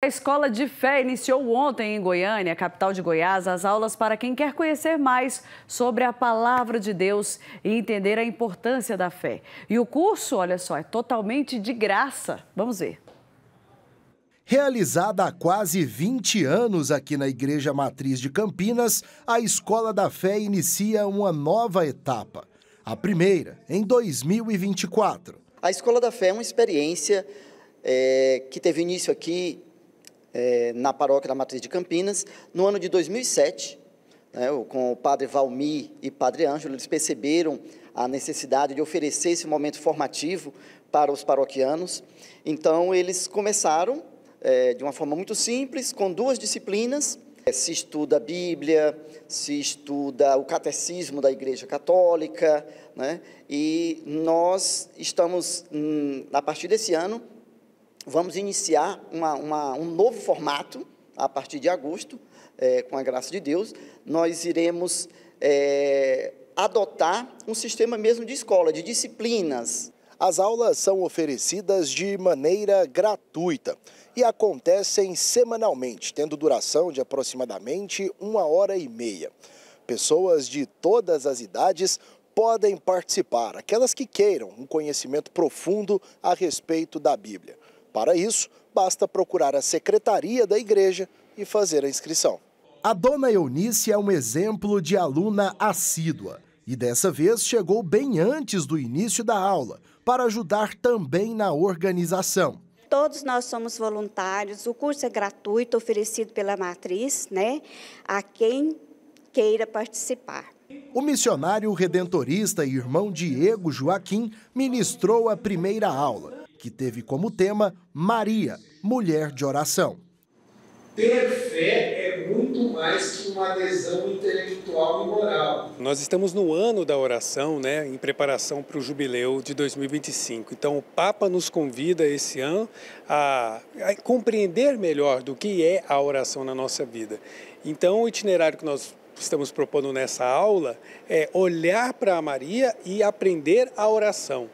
A Escola de Fé iniciou ontem em Goiânia, capital de Goiás, as aulas para quem quer conhecer mais sobre a palavra de Deus e entender a importância da fé. E o curso, olha só, é totalmente de graça. Vamos ver. Realizada há quase 20 anos aqui na Igreja Matriz de Campinas, a Escola da Fé inicia uma nova etapa. A primeira, em 2024. A Escola da Fé é uma experiência é, que teve início aqui é, na paróquia da Matriz de Campinas. No ano de 2007, né, com o padre Valmi e padre Ângelo, eles perceberam a necessidade de oferecer esse momento formativo para os paroquianos. Então, eles começaram é, de uma forma muito simples, com duas disciplinas. É, se estuda a Bíblia, se estuda o catecismo da Igreja Católica, né? e nós estamos, hum, a partir desse ano, vamos iniciar uma, uma, um novo formato a partir de agosto, é, com a graça de Deus. Nós iremos é, adotar um sistema mesmo de escola, de disciplinas. As aulas são oferecidas de maneira gratuita e acontecem semanalmente, tendo duração de aproximadamente uma hora e meia. Pessoas de todas as idades podem participar, aquelas que queiram um conhecimento profundo a respeito da Bíblia. Para isso, basta procurar a secretaria da igreja e fazer a inscrição. A dona Eunice é um exemplo de aluna assídua e dessa vez chegou bem antes do início da aula para ajudar também na organização. Todos nós somos voluntários, o curso é gratuito, oferecido pela matriz, né, a quem queira participar. O missionário redentorista e irmão Diego Joaquim ministrou a primeira aula que teve como tema Maria, mulher de oração. Ter fé é muito mais que uma adesão intelectual e moral. Nós estamos no ano da oração, né, em preparação para o jubileu de 2025. Então o Papa nos convida esse ano a, a compreender melhor do que é a oração na nossa vida. Então o itinerário que nós estamos propondo nessa aula é olhar para a Maria e aprender a oração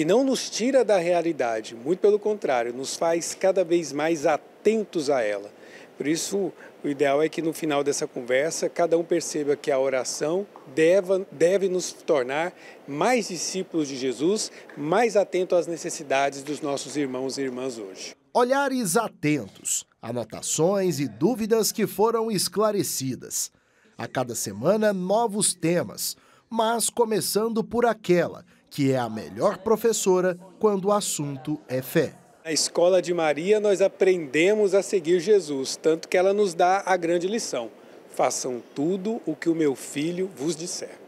que não nos tira da realidade, muito pelo contrário, nos faz cada vez mais atentos a ela. Por isso, o ideal é que no final dessa conversa, cada um perceba que a oração deve, deve nos tornar mais discípulos de Jesus, mais atentos às necessidades dos nossos irmãos e irmãs hoje. Olhares atentos, anotações e dúvidas que foram esclarecidas. A cada semana, novos temas, mas começando por aquela que é a melhor professora quando o assunto é fé. Na escola de Maria, nós aprendemos a seguir Jesus, tanto que ela nos dá a grande lição: façam tudo o que o meu filho vos disser.